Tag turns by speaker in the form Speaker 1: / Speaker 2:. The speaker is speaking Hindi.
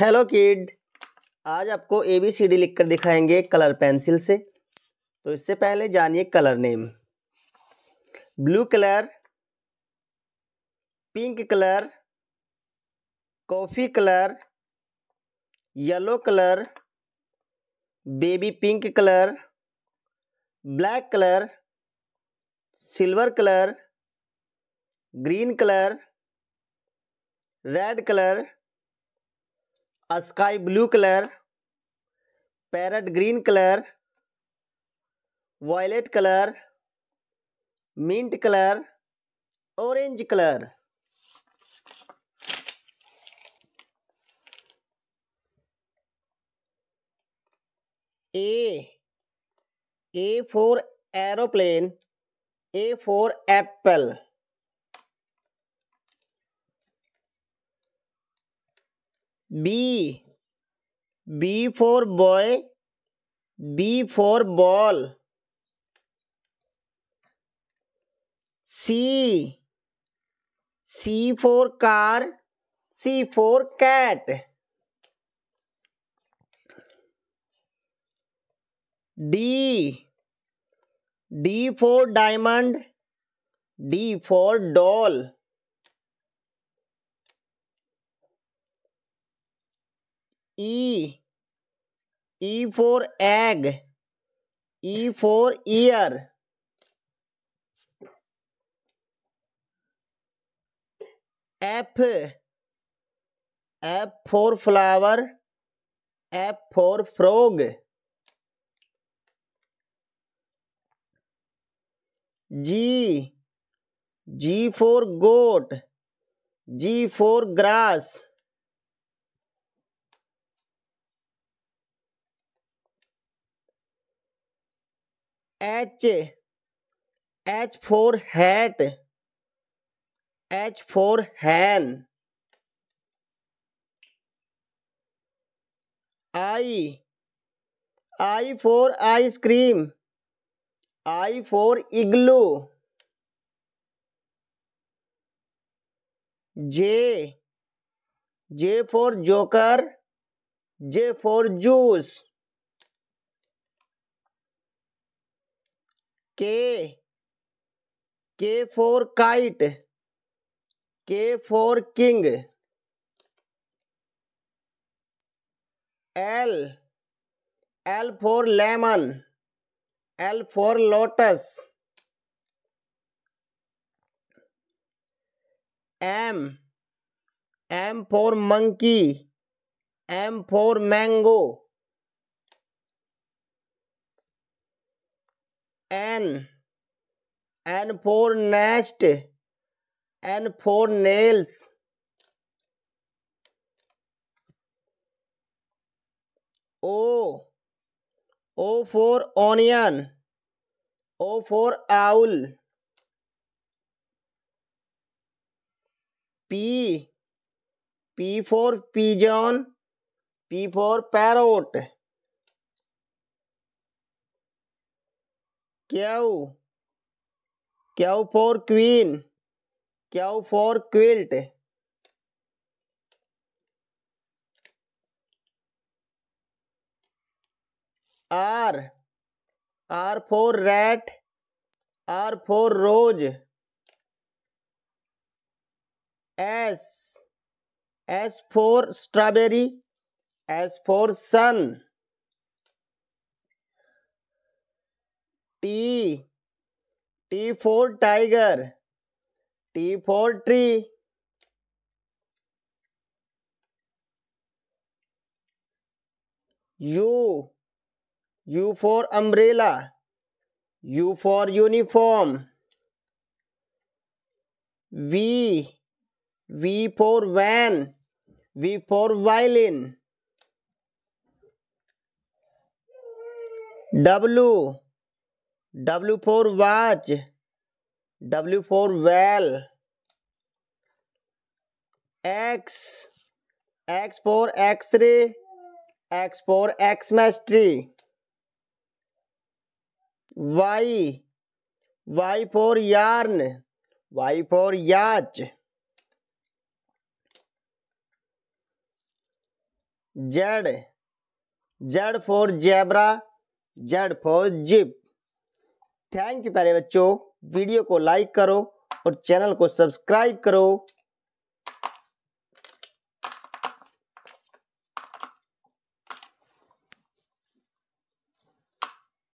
Speaker 1: हेलो किड आज आपको ए बी सी डी लिख कर दिखाएंगे कलर पेंसिल से तो इससे पहले जानिए colour name blue colour pink colour coffee colour yellow colour baby pink colour black colour silver colour green colour red colour sky blue colour parrot green colour violet colour mint colour orange colour A A for aeroplane A for apple B. B for boy. B for ball. C. C for car. C for cat. D. D for diamond. D for doll. E. E for egg. E for ear. F. F for flower. F for frog. G. G for goat. G for grass. H H for hat H for hen I I for ice cream I for igloo J J for joker J for juice K. K for kite. K for king. L. L for lemon. L for lotus. M. M for monkey. M for mango. N. N for nest. N for nails. O. O for onion. O for owl. P. P for pigeon. P for parrot. Q Q for queen Q for quilt R R for rat R for rose S S for strawberry S for sun T T for tiger T for tree U U for umbrella U for uniform V V for van V for violin W W for watch W for whale X X for X-ray X for X mas tree Y Y for yarn Y for yacht Z Z for zebra Z for zip thank you प्यारे बच्चों वीडियो को लाइक करो और चैनल को सब्सक्राइब करो